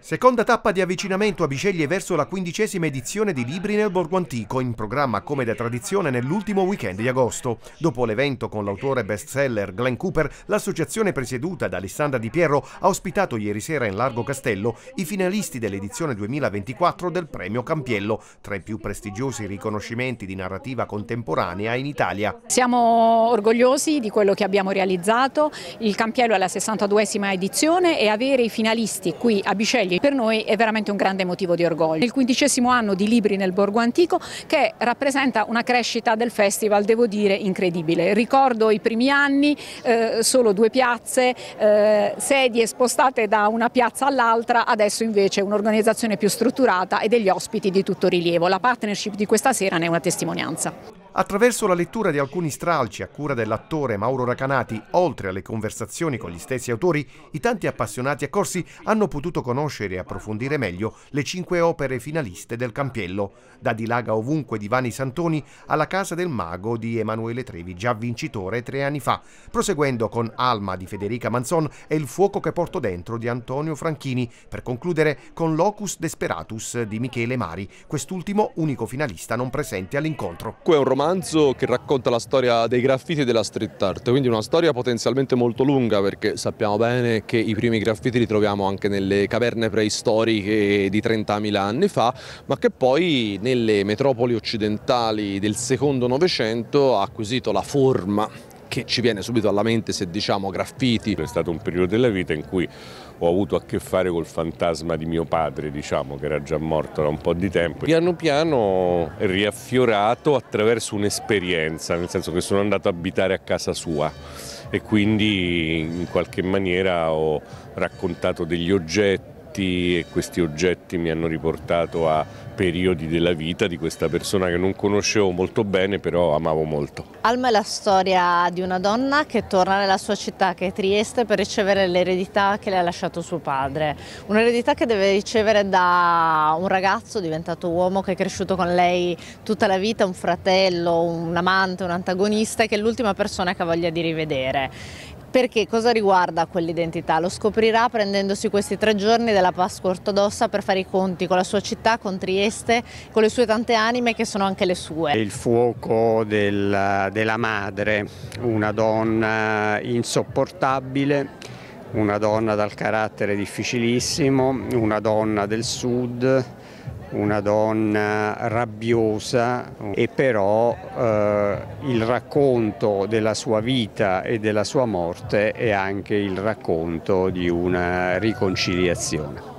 Seconda tappa di avvicinamento a Biceglie verso la quindicesima edizione di Libri nel Borgo Antico, in programma come da tradizione nell'ultimo weekend di agosto. Dopo l'evento con l'autore bestseller Glenn Cooper, l'associazione presieduta da Alessandra Di Piero ha ospitato ieri sera in Largo Castello i finalisti dell'edizione 2024 del Premio Campiello, tra i più prestigiosi riconoscimenti di narrativa contemporanea in Italia. Siamo orgogliosi di quello che abbiamo realizzato, il Campiello è la 62esima edizione e avere i finalisti qui a Biceglie Bagagli. Per noi è veramente un grande motivo di orgoglio. Il quindicesimo anno di Libri nel Borgo Antico che rappresenta una crescita del festival, devo dire, incredibile. Ricordo i primi anni, eh, solo due piazze, eh, sedie spostate da una piazza all'altra, adesso invece un'organizzazione più strutturata e degli ospiti di tutto rilievo. La partnership di questa sera ne è una testimonianza. Attraverso la lettura di alcuni stralci a cura dell'attore Mauro Racanati, oltre alle conversazioni con gli stessi autori, i tanti appassionati accorsi hanno potuto conoscere e approfondire meglio le cinque opere finaliste del Campiello, da Dilaga ovunque di Vani Santoni alla Casa del Mago di Emanuele Trevi, già vincitore tre anni fa, proseguendo con Alma di Federica Manzon e Il fuoco che porto dentro di Antonio Franchini, per concludere con Locus Desperatus di Michele Mari, quest'ultimo unico finalista non presente all'incontro romanzo che racconta la storia dei graffiti e della street art, quindi una storia potenzialmente molto lunga perché sappiamo bene che i primi graffiti li troviamo anche nelle caverne preistoriche di 30.000 anni fa, ma che poi nelle metropoli occidentali del secondo Novecento ha acquisito la forma che ci viene subito alla mente se diciamo graffiti. È stato un periodo della vita in cui ho avuto a che fare col fantasma di mio padre, diciamo, che era già morto da un po' di tempo. Piano piano è riaffiorato attraverso un'esperienza, nel senso che sono andato a abitare a casa sua e quindi in qualche maniera ho raccontato degli oggetti oggetti e questi oggetti mi hanno riportato a periodi della vita di questa persona che non conoscevo molto bene però amavo molto. Alma è la storia di una donna che torna nella sua città che è Trieste per ricevere l'eredità che le ha lasciato suo padre, un'eredità che deve ricevere da un ragazzo diventato uomo che è cresciuto con lei tutta la vita, un fratello, un amante, un antagonista che è l'ultima persona che ha voglia di rivedere perché cosa riguarda quell'identità? Lo scoprirà prendendosi questi tre giorni della Pasqua ortodossa per fare i conti con la sua città, con Trieste, con le sue tante anime che sono anche le sue. Il fuoco del, della madre, una donna insopportabile, una donna dal carattere difficilissimo, una donna del sud, una donna rabbiosa e però eh, il racconto della sua vita e della sua morte è anche il racconto di una riconciliazione.